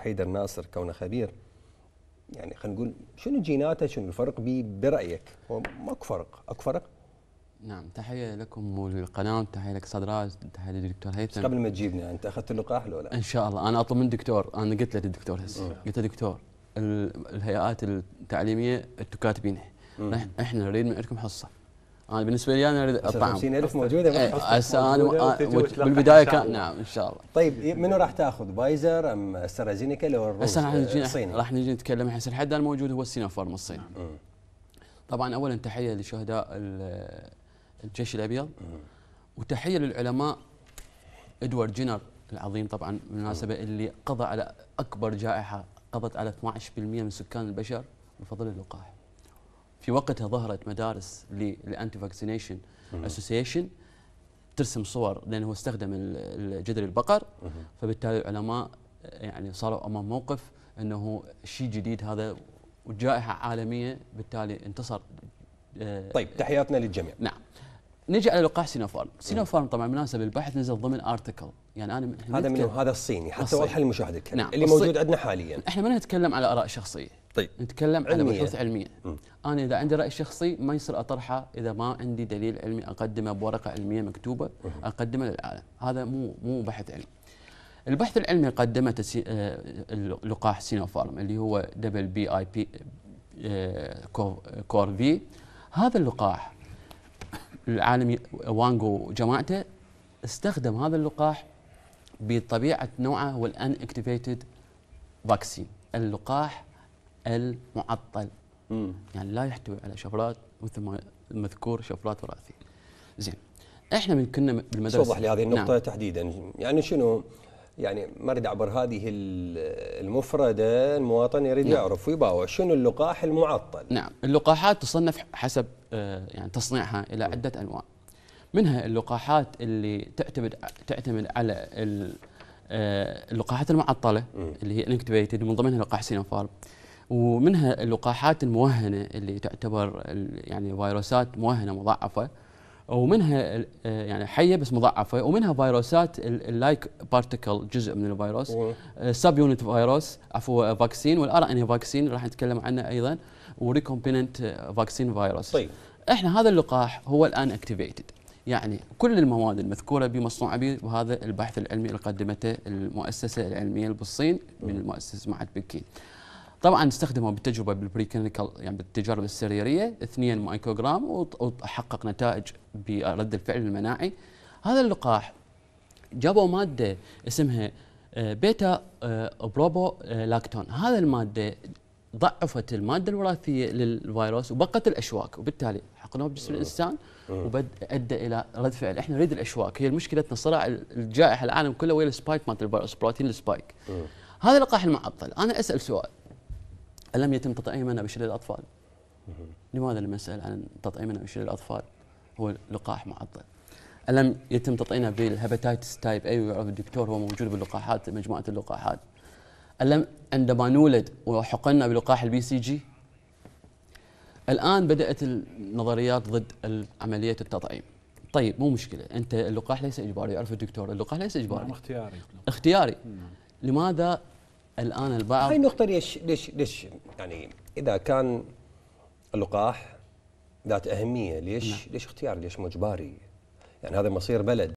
حيدر ناصر كونه خبير يعني خلينا نقول شنو جيناته شنو الفرق بي برايك هو ماكو فرق اكو فرق نعم تحيه لكم وللقناه وتحيه لك صدراء تحيه للدكتور هيثم قبل ما تجيبنا انت اخذت اللقاح لو لا ان شاء الله انا اطلب من الدكتور انا قلت له للدكتور هسه قلت له دكتور الهيئات التعليميه انتم كاتبينها احنا نريد من عندكم حصه انا بالنسبه لي انا اريد اطعم 50000 موجوده هسه إيه، انا بالبدايه كان نعم ان شاء الله طيب إيه، منو راح تاخذ بايزر ام استرازينيكا لو الروس هسه آه، راح نجي نتكلم هسه الحد الموجود هو السينوفارم الصيني نعم. طبعا اولا تحيه لشهداء الجيش الابيض وتحيه للعلماء ادوارد جينر العظيم طبعا بالمناسبه اللي قضى على اكبر جائحه قضت على 12% من سكان البشر بفضل اللقاح في وقتها ظهرت مدارس للانتي فاكسينيشن اسوسيشن ترسم صور لانه هو استخدم جدري البقر فبالتالي العلماء يعني صاروا امام موقف انه شيء جديد هذا وجائحه عالميه بالتالي انتصر آه، طيب تحياتنا للجميع نعم نجي على لقاح سينوفارم، سينوفارم طبعا مناسب البحث نزل ضمن ارتكل، يعني انا هذا من هذا الصيني حتى اوضح للمشاهد الكريم نعم. اللي موجود عندنا حاليا احنا ما نتكلم على اراء شخصيه، طيب نتكلم على بحوث علميه مم. انا اذا عندي راي شخصي ما يصير اطرحه اذا ما عندي دليل علمي اقدمه بورقه علميه مكتوبه مم. اقدمه للعالم هذا مو مو بحث علمي البحث العلمي قدمته سي... آه، لقاح سينوفارم اللي هو دبل بي اي آه، بي كور في هذا اللقاح العالمي وانجو وجماعته استخدم هذا اللقاح بطبيعه نوعه هو الان اكتيفيتد فاكسين اللقاح المعطل مم. يعني لا يحتوي على شفرات مثل ما المذكور شفرات وراثي زين احنا من كنا بالمدرسه توضح لي هذه النقطه نعم. تحديدا يعني شنو يعني ما اريد اعبر هذه المفرده المواطن يريد نعم. يعرف ويباوع شنو اللقاح المعطل نعم اللقاحات تصنف حسب آه، يعني تصنيعها الى عده انواع منها اللقاحات اللي تعتمد تعتمد على آه، اللقاحات المعطله اللي هي انكتيفيتد من ضمنها لقاح سينوفارم ومنها اللقاحات الموهنه اللي تعتبر يعني فيروسات موهنه مضاعفه ومنها آه، يعني حيه بس مضاعفه ومنها فيروسات اللايك بارتيكل جزء من الفيروس سب يونت آه، فيروس عفوا فاكسين والار ان فاكسين راح نتكلم عنه ايضا وريكومبيننت فاكسين فيروس طيب احنا هذا اللقاح هو الان اكتيفيتد يعني كل المواد المذكوره مصنوعه به وهذا البحث العلمي اللي قدمته المؤسسه العلميه بالصين من مؤسسه معهد بكين طبعا استخدموا بالتجربه بالبري كلينيكال يعني بالتجارب السريريه 2 مايكروغرام وحقق نتائج برد الفعل المناعي هذا اللقاح جابوا ماده اسمها آه، بيتا بروبو آه، لاكتون هذا الماده ضعفت الماده الوراثيه للفيروس وبقت الاشواك وبالتالي حقنوه بجسم الانسان وبدا ادى الى رد فعل احنا نريد الاشواك هي مشكلتنا صراع الجائحه العالم كله ويا السبايك مالت الفيروس بروتين السبايك هذا اللقاح المعطل انا اسال سؤال ألم يتم تطعيمنا بشري الأطفال؟ لماذا لم يسال عن تطعيمنا بشري الأطفال؟ هو لقاح معطل. الم يتم تطعيمنا بالهباتيتس تايب اي ويعرف الدكتور هو موجود باللقاحات مجموعه اللقاحات. الم عندما نولد وحقنا بلقاح البي سي جي الان بدات النظريات ضد عمليه التطعيم. طيب مو مشكله انت اللقاح ليس اجباري يعرف الدكتور اللقاح ليس اجباري. نعم، اختياري. اختياري. مم. لماذا الان البعض هاي النقطه ليش ليش ليش يعني اذا كان اللقاح ذات اهميه ليش نعم. ليش اختيار ليش مجباري يعني هذا مصير بلد